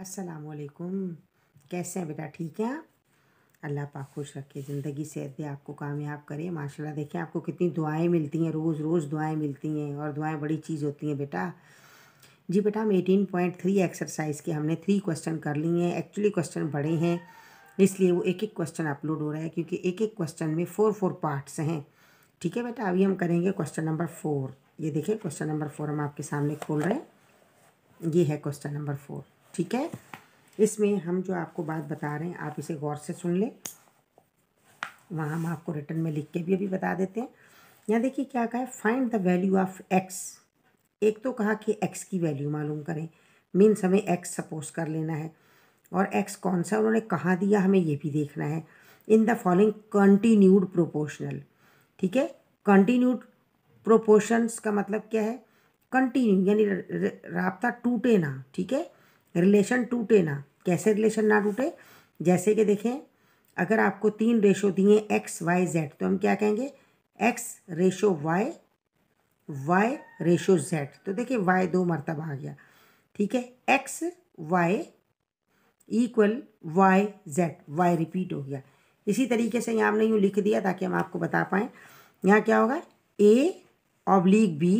असलकुम कैसे हैं बेटा ठीक है आप अल्लाह पाक खुश रखे ज़िंदगी से दे आपको कामयाब करे माशाल्लाह देखें आपको कितनी दुआएं मिलती हैं रोज़ रोज़ दुआएं मिलती हैं और दुआएं बड़ी चीज़ होती हैं बेटा जी बेटा हम एटीन पॉइंट थ्री एक्सरसाइज के हमने थ्री क्वेश्चन कर लिए हैं एक्चुअली क्वेश्चन बड़े हैं इसलिए वो एक एक क्वेश्चन अपलोड हो रहा है क्योंकि एक एक क्वेश्चन में फ़ोर फोर पार्ट्स हैं ठीक है बेटा अभी हम करेंगे क्वेश्चन नंबर फोर ये देखें क्वेश्चन नंबर फोर हम आपके सामने खोल रहे हैं ये है क्वेश्चन नंबर फोर ठीक है इसमें हम जो आपको बात बता रहे हैं आप इसे गौर से सुन लें वहाँ हम आपको रिटर्न में लिख के भी अभी बता देते हैं यहाँ देखिए क्या कहा है find the value of x एक तो कहा कि एक्स की वैल्यू मालूम करें मीन्स हमें एक्स सपोज कर लेना है और एक्स कौन सा उन्होंने कहाँ दिया हमें ये भी देखना है in the following continued proportional ठीक है कंटिन्यूड प्रोपोर्शंस का मतलब क्या है कंटिन्यू यानी रबता टूटे ना ठीक है रिलेशन टूटे ना कैसे रिलेशन ना टूटे जैसे कि देखें अगर आपको तीन रेशो दिए एक्स वाई जेड तो हम क्या कहेंगे x ratio y y ratio z तो देखिए वाई दो मरतब आ गया ठीक है x y equal y z y repeat हो गया इसी तरीके से यहाँ हमने यूँ लिख दिया ताकि हम आपको बता पाएँ यहाँ क्या होगा a oblique b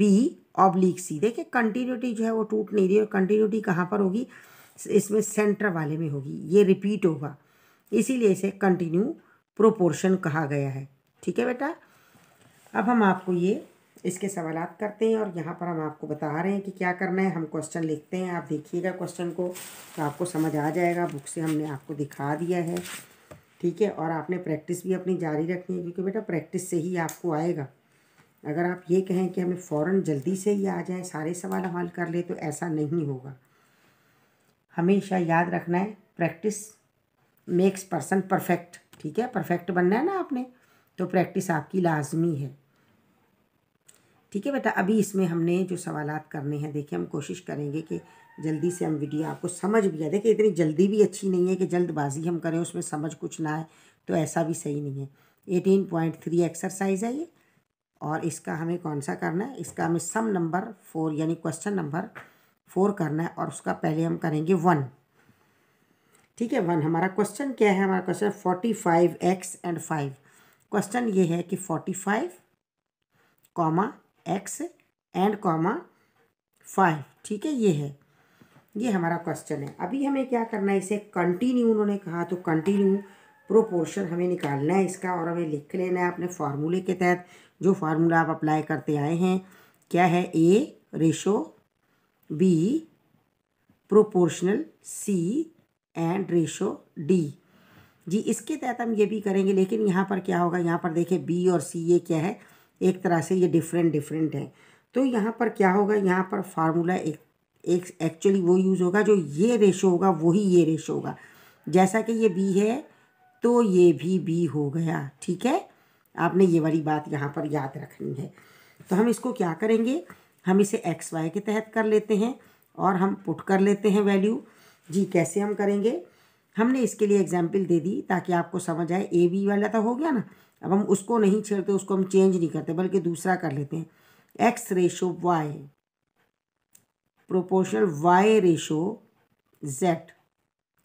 b oblique c देखिए कंटिन्यूटी जो है वो टूट नहीं रही और कंटिन्यूटी कहाँ पर होगी इसमें सेंटर वाले में होगी ये रिपीट होगा इसीलिए इसे कंटिन्यू प्रोपोर्शन कहा गया है ठीक है बेटा अब हम आपको ये इसके सवाल करते हैं और यहाँ पर हम आपको बता रहे हैं कि क्या करना है हम क्वेश्चन लिखते हैं आप देखिएगा क्वेश्चन को तो आपको समझ आ जाएगा बुक से हमने आपको दिखा दिया है ठीक है और आपने प्रैक्टिस भी अपनी जारी रखनी है क्योंकि बेटा प्रैक्टिस से ही आपको आएगा अगर आप ये कहें कि हमें फ़ौर जल्दी से ही आ जाए सारे सवाल हल कर ले तो ऐसा नहीं होगा हमेशा याद रखना है प्रैक्टिस मेक्स पर्सन परफेक्ट ठीक है परफेक्ट बनना है ना आपने तो प्रैक्टिस आपकी लाजमी है ठीक है बेटा अभी इसमें हमने जो सवाल करने हैं देखिए हम कोशिश करेंगे कि जल्दी से हम वीडियो आपको समझ भी आए देखिए इतनी जल्दी भी अच्छी नहीं है कि जल्दबाजी हम करें उसमें समझ कुछ ना आए तो ऐसा भी सही नहीं है एटीन पॉइंट थ्री एक्सरसाइज है ये और इसका हमें कौन सा करना है इसका हमें सम नंबर फोर यानी क्वेश्चन नंबर फोर करना है और उसका पहले हम करेंगे वन ठीक है वन हमारा क्वेश्चन क्या है हमारा question forty five x and five question ये है कि forty five comma x and comma five ठीक है ये है ये हमारा क्वेश्चन है अभी हमें क्या करना है इसे कंटिन्यू उन्होंने कहा तो कंटिन्यू प्रोपोर्शन हमें निकालना है इसका और हमें लिख लेना है अपने फार्मूले के तहत जो फार्मूला आप अप्लाई करते आए हैं क्या है a ratio b proportional c and ratio d जी इसके तहत हम ये भी करेंगे लेकिन यहाँ पर क्या होगा यहाँ पर देखें बी और सी ये क्या है एक तरह से ये डिफरेंट डिफरेंट है तो यहाँ पर क्या होगा यहाँ पर फार्मूला एक एक एक्चुअली वो यूज़ होगा जो ये रेशो होगा वही ये रेशो होगा जैसा कि ये बी है तो ये भी बी हो गया ठीक है आपने ये वाली बात यहाँ पर याद रखनी है तो हम इसको क्या करेंगे हम इसे एक्स वाई के तहत कर लेते हैं और हम पुट कर लेते हैं वैल्यू जी कैसे हम करेंगे हमने इसके लिए एग्जाम्पल दे दी ताकि आपको समझ आए ए बी वाला तो हो गया ना अब हम उसको नहीं छेड़ते उसको हम चेंज नहीं करते बल्कि दूसरा कर लेते हैं x ratio y proportional y ratio z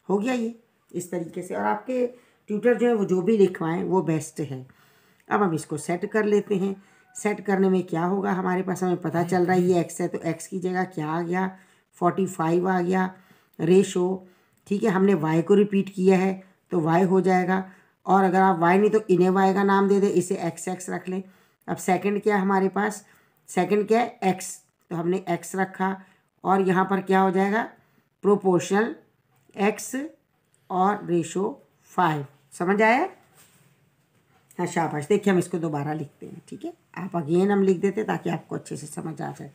हो गया ये इस तरीके से और आपके ट्यूटर जो है वो जो भी लिखवाएं वो बेस्ट है अब हम इसको सेट कर लेते हैं सेट करने में क्या होगा हमारे पास हमें पता चल रहा है ये एक्स है तो एक्स की जगह क्या आ गया फोर्टी फाइव आ गया रेशो ठीक है हमने वाई को रिपीट किया है तो वाई हो जाएगा और अगर आप वाई नहीं तो इन्हें वाई का नाम दे दें इसे एक्स एक्स रख लें अब सेकंड क्या है हमारे पास सेकंड क्या है एक्स तो हमने एक्स रखा और यहाँ पर क्या हो जाएगा प्रोपोर्शनल एक्स और रेशो फाइव समझ आया हाँ शाबाश देखिए हम इसको दोबारा लिखते हैं ठीक है आप अगेन हम लिख देते ताकि आपको अच्छे से समझ आ जाए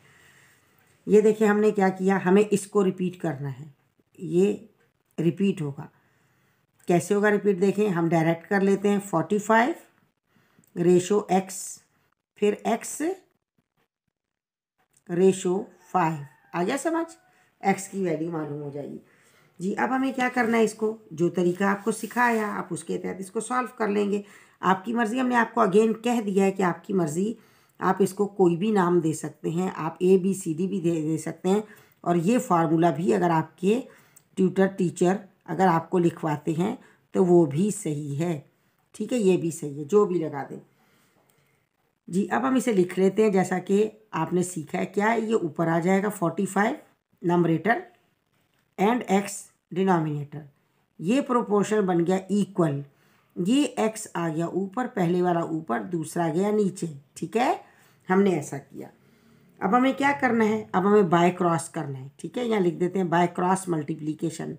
ये देखिए हमने क्या किया हमें इसको रिपीट करना है ये रिपीट होगा कैसे होगा रिपीट देखें हम डायरेक्ट कर लेते हैं फोर्टी फाइव रेशो एक्स फिर एक्स रेशो फाइव आ गया समझ एक्स की वैल्यू मालूम हो जाएगी जी अब हमें क्या करना है इसको जो तरीका आपको सिखाया आप उसके तहत इसको सॉल्व कर लेंगे आपकी मर्ज़ी हमने आपको अगेन कह दिया है कि आपकी मर्ज़ी आप इसको कोई भी नाम दे सकते हैं आप ए बी सी डी भी दे दे सकते हैं और ये फार्मूला भी अगर आपके ट्यूटर टीचर अगर आपको लिखवाते हैं तो वो भी सही है ठीक है ये भी सही है जो भी लगा दें जी अब हम इसे लिख लेते हैं जैसा कि आपने सीखा है क्या है ये ऊपर आ जाएगा forty five numerator and x denominator ये प्रोपोर्शन बन गया इक्वल ये एक्स आ गया ऊपर पहले वाला ऊपर दूसरा गया नीचे ठीक है हमने ऐसा किया अब हमें क्या करना है अब हमें बाय क्रॉस करना है ठीक है यहाँ लिख देते हैं बाय क्रॉस मल्टीप्लीकेशन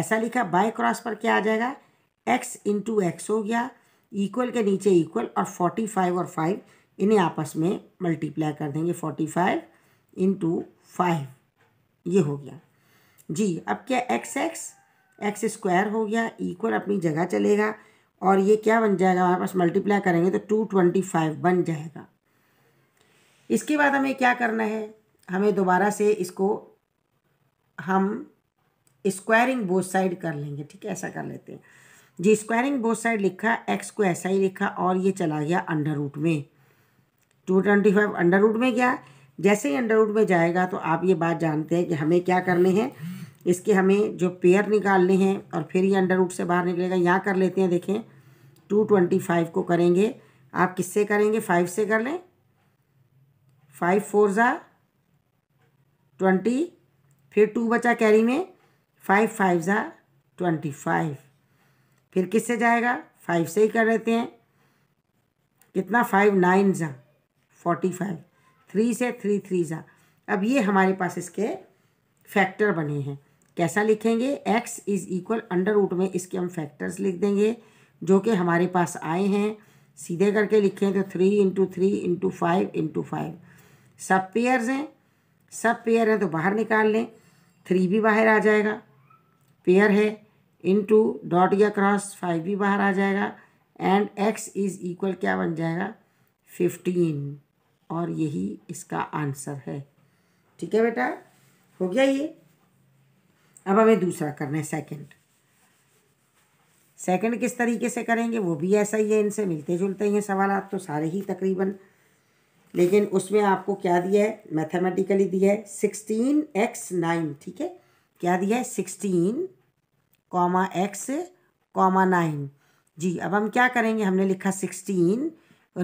ऐसा लिखा बाय क्रॉस पर क्या आ जाएगा एक्स इंटू एक्स हो गया इक्वल के नीचे इक्वल और फोर्टी फाइव और फाइव इन्हें आपस में मल्टीप्लाई कर देंगे फोर्टी फाइव इंटू फाइव ये हो गया जी अब क्या एक्स एक्स एक्स स्क्वायर हो गया इक्वल अपनी जगह चलेगा और ये क्या बन जाएगा हमारे पास मल्टीप्लाई करेंगे तो टू ट्वेंटी फाइव बन जाएगा इसके बाद हमें क्या करना है हमें दोबारा से इसको हम स्क्वायरिंग बोथ साइड कर लेंगे ठीक है ऐसा कर लेते हैं जी स्क्वायरिंग बोथ साइड लिखा एक्स को ऐसा ही लिखा और ये चला गया अंडर रूट में two twenty five under root में गया जैसे ही अंडर रूट में जाएगा तो आप ये बात जानते हैं कि हमें क्या करने हैं इसके हमें जो पेयर निकालने हैं और फिर ये अंडर रूट से बाहर निकलेगा यहाँ कर लेते हैं देखें टू ट्वेंटी फाइव को करेंगे आप किससे करेंगे फाइव से कर लें फाइव फोर ज़ा ट्वेंटी फिर टू बचा कैरी में फाइव फाइव ज़ा ट्वेंटी फाइव फिर किससे जाएगा फाइव से ही कर लेते हैं कितना फाइव नाइन ज़ा फोर्टी फाइव थ्री से थ्री थ्री ज़ा अब ये हमारे पास इसके फैक्टर बने हैं कैसा लिखेंगे x is equal under root में इसके हम फैक्टर्स लिख देंगे जो कि हमारे पास आए हैं सीधे करके लिखें तो three into three into five into five सब पेयर्स हैं सब पेयर हैं तो बाहर निकाल लें थ्री भी बाहर आ जाएगा पेयर है इंटू डॉट या क्रॉस फाइव भी बाहर आ जाएगा एंड एक्स इज़ इक्वल क्या बन जाएगा फिफ्टीन और यही इसका आंसर है ठीक है बेटा हो गया ये अब हमें दूसरा करना है सेकंड सेकंड किस तरीके से करेंगे वो भी ऐसा ही है इनसे मिलते जुलते ही हैं सवाल तो सारे ही तकरीबन लेकिन उसमें आपको क्या दिया है मैथमेटिकली दिया है सिक्सटीन एक्स नाइन ठीक है क्या दिया है sixteen comma x comma nine जी अब हम क्या करेंगे हमने लिखा sixteen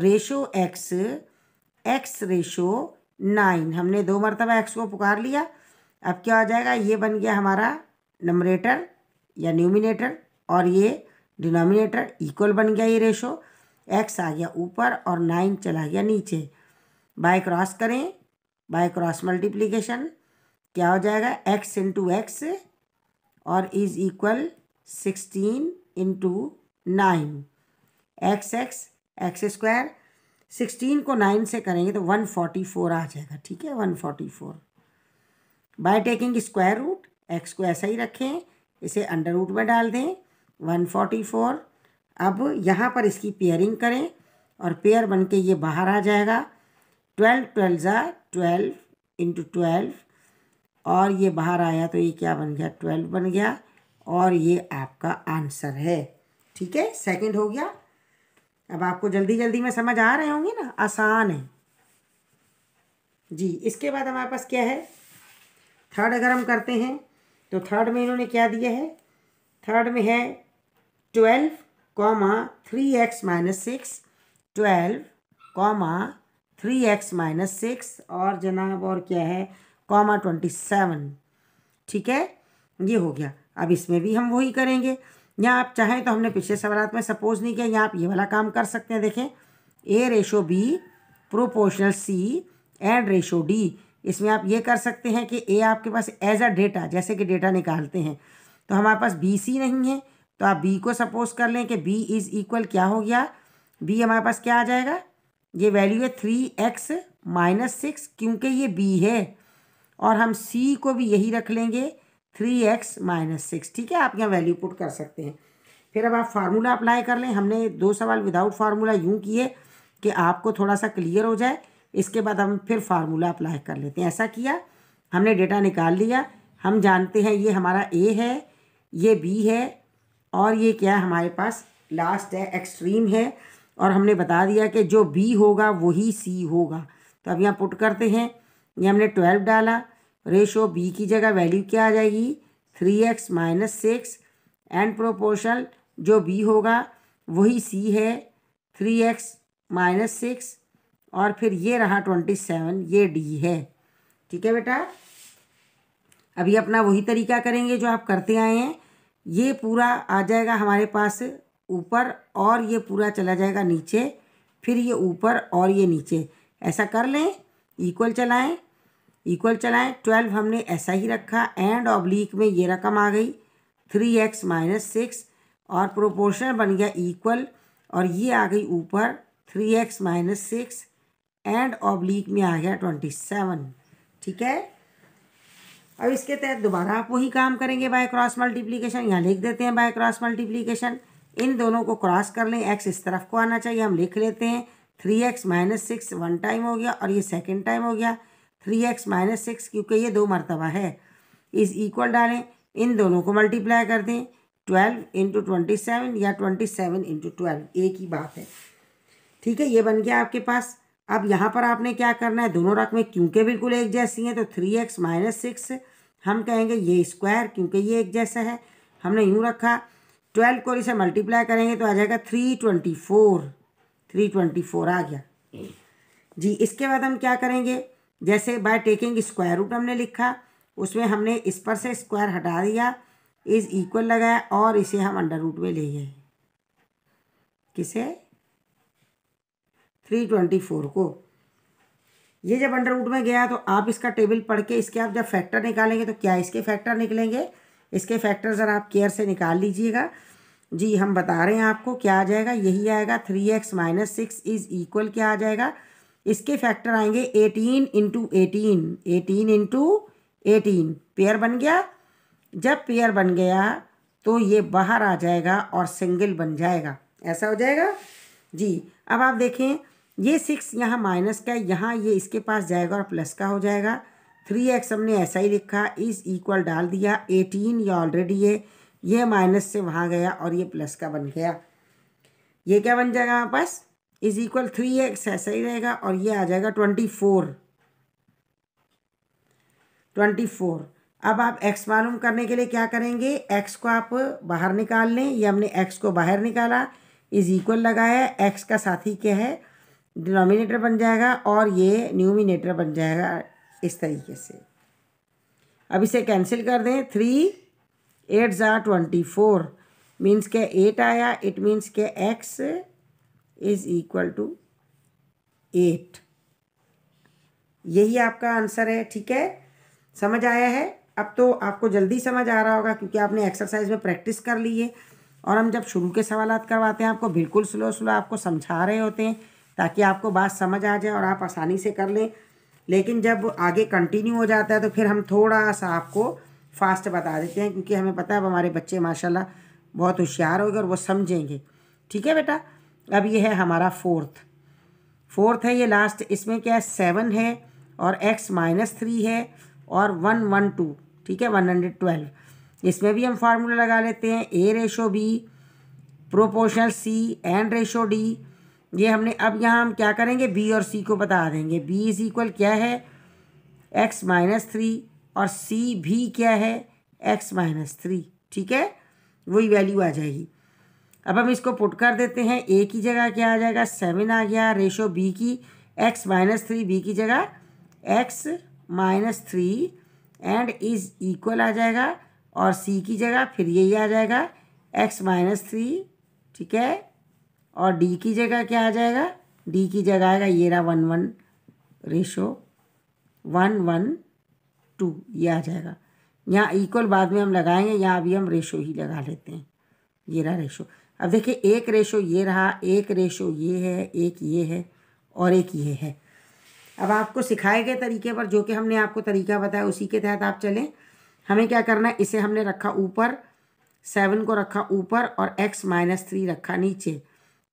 ratio x x ratio nine हमने दो मरतबा एक्स को पुकार लिया अब क्या हो जाएगा ये बन गया हमारा नमरेटर या न्यूमिनेटर और ये डिनोमिनेटर इक्वल बन गया ये रेशो एक्स आ गया ऊपर और नाइन चला गया नीचे बाय क्रॉस करें बाय क्रॉस मल्टीप्लिकेशन क्या हो जाएगा एक्स इंटू एक्स और is equal sixteen into nine x x x square sixteen को नाइन से करेंगे तो वन फोर्टी फोर आ जाएगा ठीक है one forty four by taking square root x को ऐसा ही रखें इसे अंडर रूट में डाल दें वन फोर्टी फोर अब यहाँ पर इसकी पेयरिंग करें और पेयर बन के ये बाहर आ जाएगा ट्वेल्व ट्वेल्व ज़ा ट्वेल्व इंटू ट्वेल्व और ये बाहर आया तो ये क्या बन गया ट्वेल्व बन गया और ये आपका आंसर है ठीक है सेकंड हो गया अब आपको जल्दी जल्दी में समझ आ रहे होंगे ना आसान है जी इसके बाद हमारे पास क्या है थर्ड अगर हम करते हैं तो थर्ड में इन्होंने क्या दिया है थर्ड में है twelve comma three x minus six twelve comma three x minus six और जनाब और क्या है कॉमा ट्वेंटी सेवन ठीक है ये हो गया अब इसमें भी हम वही करेंगे यहाँ आप चाहें तो हमने पिछले सवाल में सपोज नहीं किया यहाँ आप ये वाला काम कर सकते हैं देखें a ratio b proportional c and ratio d इसमें आप ये कर सकते हैं कि ए आपके पास एज अ डेटा जैसे कि डेटा निकालते हैं तो हमारे पास बी सी नहीं है तो आप बी को सपोज कर लें कि बी इज़ इक्वल क्या हो गया बी हमारे पास क्या आ जाएगा ये वैल्यू है थ्री एक्स माइनस सिक्स क्योंकि ये बी है और हम सी को भी यही रख लेंगे थ्री एक्स माइनस सिक्स ठीक है आप यहाँ वैल्यू पुट कर सकते हैं फिर अब आप फार्मूला अप्लाई कर लें हमने दो सवाल विदाउट फार्मूला यूँ किए कि आपको थोड़ा सा क्लियर हो जाए इसके बाद हम फिर फार्मूला अप्लाई कर लेते हैं ऐसा किया हमने डेटा निकाल लिया हम जानते हैं ये हमारा ए है ये बी है और ये क्या है हमारे पास लास्ट है एक्सट्रीम है और हमने बता दिया कि जो बी होगा वही सी होगा तो अब यहाँ पुट करते हैं ये हमने ट्वेल्व डाला रेशो बी की जगह वैल्यू क्या आ जाएगी three x minus six and proportional जो बी होगा वही सी है थ्री एक्स माइनस सिक्स और फिर ये रहा ट्वेंटी सेवन ये डी है ठीक है बेटा अभी अपना वही तरीका करेंगे जो आप करते आए हैं ये पूरा आ जाएगा हमारे पास ऊपर और ये पूरा चला जाएगा नीचे फिर ये ऊपर और ये नीचे ऐसा कर लें इक्वल चलाएं इक्वल चलाएं ट्वेल्व हमने ऐसा ही रखा एंड ऑब्लिक में ये रकम आ गई थ्री एक्स माइनस सिक्स और प्रोपोर्शन बन गया इक्वल और ये आ गई ऊपर three x minus six and oblique में आ गया ट्वेंटी सेवन ठीक है अब इसके तहत दोबारा आप वही काम करेंगे बाय क्रॉस मल्टीप्लीकेशन यहाँ लिख देते हैं बाय क्रॉस मल्टीप्लीकेशन इन दोनों को क्रॉस कर लें एक्स इस तरफ को आना चाहिए हम लिख लेते हैं three x minus six one time हो गया और ये सेकेंड टाइम हो गया थ्री एक्स माइनस सिक्स क्योंकि ये दो मरतबा है इस इक्वल डालें इन दोनों को मल्टीप्लाई कर दें ट्वेल्व इंटू ट्वेंटी सेवन या ट्वेंटी सेवन इंटू ट्वेल्व एक ही बात है ठीक है ये बन गया आपके पास अब यहाँ पर आपने क्या करना है दोनों रकमें क्योंकि बिल्कुल एक जैसी हैं तो थ्री एक्स माइनस सिक्स हम कहेंगे ये स्क्वायर क्योंकि ये एक जैसा है हमने यूँ रखा ट्वेल्व को इसे मल्टीप्लाई करेंगे तो आ जाएगा three twenty four three twenty four आ गया जी इसके बाद हम क्या करेंगे जैसे बाय टेकिंग स्क्वायर रूट हमने लिखा उसमें हमने इस पर से स्क्वायर हटा दिया इज इक्वल लगाया और इसे हम अंडर रूट में ले गए किसे थ्री ट्वेंटी फोर को ये जब अंडर रूट में गया तो आप इसका टेबल पढ़ के इसके आप जब फैक्टर निकालेंगे तो क्या इसके फैक्टर निकलेंगे इसके फैक्टर ज़रा आप केयर से निकाल लीजिएगा जी हम बता रहे हैं आपको क्या आ जाएगा यही आएगा three x minus six is equal क्या आ जाएगा इसके फैक्टर आएंगे eighteen into eighteen eighteen into eighteen pair बन गया जब पेयर बन गया तो ये बाहर आ जाएगा और सिंगल बन जाएगा ऐसा हो जाएगा जी अब आप देखें ये सिक्स यहाँ माइनस का यहाँ ये इसके पास जाएगा और प्लस का हो जाएगा थ्री एक्स हमने ऐसा ही लिखा इस इक्वल डाल दिया एटीन ये ऑलरेडी है ये माइनस से वहाँ गया और ये प्लस का बन गया ये क्या बन जाएगा हमारे पास इज इक्वल थ्री एक्स ऐसा ही रहेगा और ये आ जाएगा ट्वेंटी फोर ट्वेंटी फोर अब आप एक्स मालूम करने के लिए क्या करेंगे एक्स को आप बाहर निकाल लें ये हमने एक्स को बाहर निकाला इज इक्वल लगाया एक्स का साथी क्या है डिनोमिनेटर बन जाएगा और ये न्यूमिनेटर बन जाएगा इस तरीके से अब इसे कैंसिल कर दें थ्री एट ज़ा ट्वेंटी फोर मीन्स के एट आया इट मीन्स के x is equal to eight यही आपका आंसर है ठीक है समझ आया है अब तो आपको जल्दी समझ आ रहा होगा क्योंकि आपने एक्सरसाइज में प्रैक्टिस कर ली है और हम जब शुरू के सवाल करवाते हैं आपको बिल्कुल स्लो स्लो आपको समझा रहे होते हैं ताकि आपको बात समझ आ जाए और आप आसानी से कर लें लेकिन जब आगे कंटिन्यू हो जाता है तो फिर हम थोड़ा सा आपको फास्ट बता देते हैं क्योंकि हमें पता है अब हमारे बच्चे माशाल्लाह बहुत होशियार होगी और वो समझेंगे ठीक है बेटा अब ये है हमारा फोर्थ फोर्थ है ये लास्ट इसमें क्या है सेवन है और एक्स माइनस थ्री है और वन वन टू ठीक है वन हंड्रेड ट्वेल्व इसमें भी हम फार्मूला लगा लेते हैं a ratio b proportional c and ratio d ये हमने अब यहाँ हम क्या करेंगे बी और सी को बता देंगे बी इज इक्वल क्या है एक्स माइनस थ्री और सी भी क्या है एक्स माइनस थ्री ठीक है वही वैल्यू आ जाएगी अब हम इसको पुट कर देते हैं ए की जगह क्या आ जाएगा सेवन आ गया रेशो बी की एक्स माइनस थ्री बी की जगह x minus three and is equal आ जाएगा और सी की जगह फिर यही आ जाएगा एक्स माइनस थ्री ठीक है और डी की जगह क्या आ जाएगा डी की जगह आएगा ये रहा one one ratio one one two ये आ जाएगा यहाँ इक्वल बाद में हम लगाएंगे यहाँ अभी हम रेशो ही लगा लेते हैं ये रहा रेशो अब देखिए एक रेशो ये रहा एक रेशो ये है एक ये है और एक ये है अब आपको सिखाए गए तरीके पर जो कि हमने आपको तरीका बताया उसी के तहत आप चलें हमें क्या करना है इसे हमने रखा ऊपर सेवन को रखा ऊपर और एक्स माइनस थ्री रखा नीचे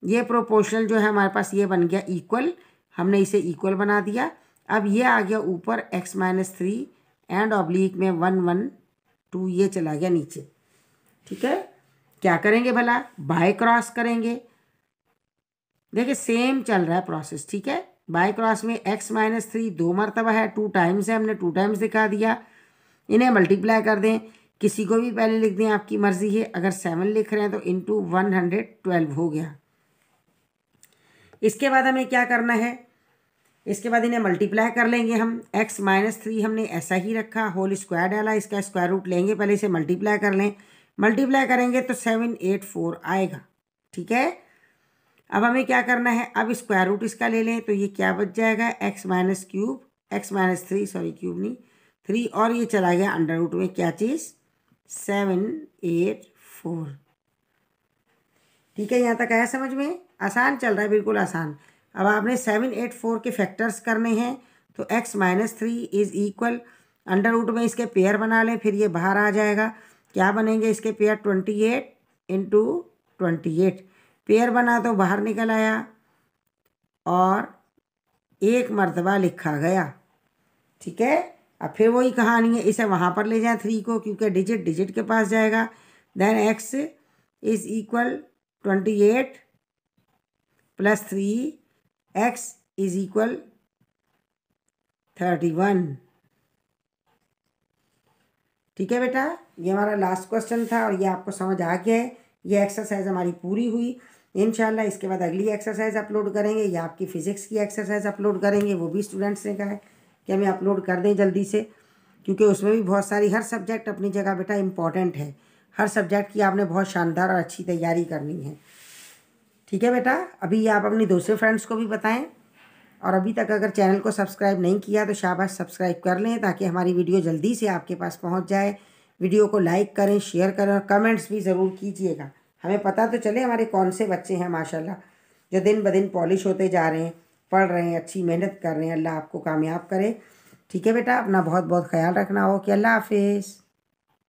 ये प्रोपोर्शनल जो है हमारे पास ये बन गया इक्वल हमने इसे इक्वल बना दिया अब ये आ गया ऊपर x minus three and oblique में वन वन टू ये चला गया नीचे ठीक है क्या करेंगे भला बाय क्रॉस करेंगे देखिए सेम चल रहा है प्रोसेस ठीक है बाय क्रॉस में एक्स माइनस थ्री दो मरतबा है टू टाइम्स है हमने टू टाइम्स दिखा दिया इन्हें मल्टीप्लाई कर दें किसी को भी पहले लिख दें आपकी मर्ज़ी है अगर सेवन लिख रहे हैं तो इंटू वन हंड्रेड ट्वेल्व हो गया इसके बाद हमें क्या करना है इसके बाद इन्हें मल्टीप्लाई कर लेंगे हम x माइनस थ्री हमने ऐसा ही रखा होल स्क्वायर डाला इसका स्क्वायर रूट लेंगे पहले इसे मल्टीप्लाई कर लें मल्टीप्लाई करेंगे तो सेवन एट फोर आएगा ठीक है अब हमें क्या करना है अब स्क्वायर रूट इसका ले लें तो ये क्या बच जाएगा x minus cube x minus three sorry cube नहीं थ्री और ये चला गया अंडर रूट में क्या चीज़ सेवन एट फोर ठीक है यहाँ तक आया समझ में आसान चल रहा है बिल्कुल आसान अब आपने सेवन एट फोर के फैक्टर्स करने हैं तो x minus three is equal under root में इसके पेयर बना लें फिर ये बाहर आ जाएगा क्या बनेंगे इसके pair twenty eight into twenty eight pair बना तो बाहर निकल आया और एक मरतबा लिखा गया ठीक है अब फिर वही कहानी है इसे वहाँ पर ले जाएं थ्री को क्योंकि डिजिट डिजिट के पास जाएगा then x is equal twenty eight plus three x is equal thirty one ठीक है बेटा ये हमारा लास्ट क्वेश्चन था और ये आपको समझ आ गया है ये एक्सरसाइज हमारी पूरी हुई इन इसके बाद अगली एक्सरसाइज अपलोड करेंगे या आपकी फ़िज़िक्स की एक्सरसाइज अपलोड करेंगे वो भी स्टूडेंट्स ने कहा है कि हमें अपलोड कर दें जल्दी से क्योंकि उसमें भी बहुत सारी हर सब्जेक्ट अपनी जगह बेटा इंपॉर्टेंट है हर सब्जेक्ट की आपने बहुत शानदार और अच्छी तैयारी करनी है ठीक है बेटा अभी आप अपने दूसरे फ्रेंड्स को भी बताएं और अभी तक अगर चैनल को सब्सक्राइब नहीं किया तो शाबाश सब्सक्राइब कर लें ताकि हमारी वीडियो जल्दी से आपके पास पहुंच जाए वीडियो को लाइक करें शेयर करें और कमेंट्स भी ज़रूर कीजिएगा हमें पता तो चले हमारे कौन से बच्चे हैं माशाल्लाह जो दिन ब दिन पॉलिश होते जा रहे हैं पढ़ रहे हैं अच्छी मेहनत कर रहे हैं अल्लाह आपको कामयाब करे ठीक है बेटा अपना बहुत बहुत ख्याल रखना हो कि अल्लाह हाफिज़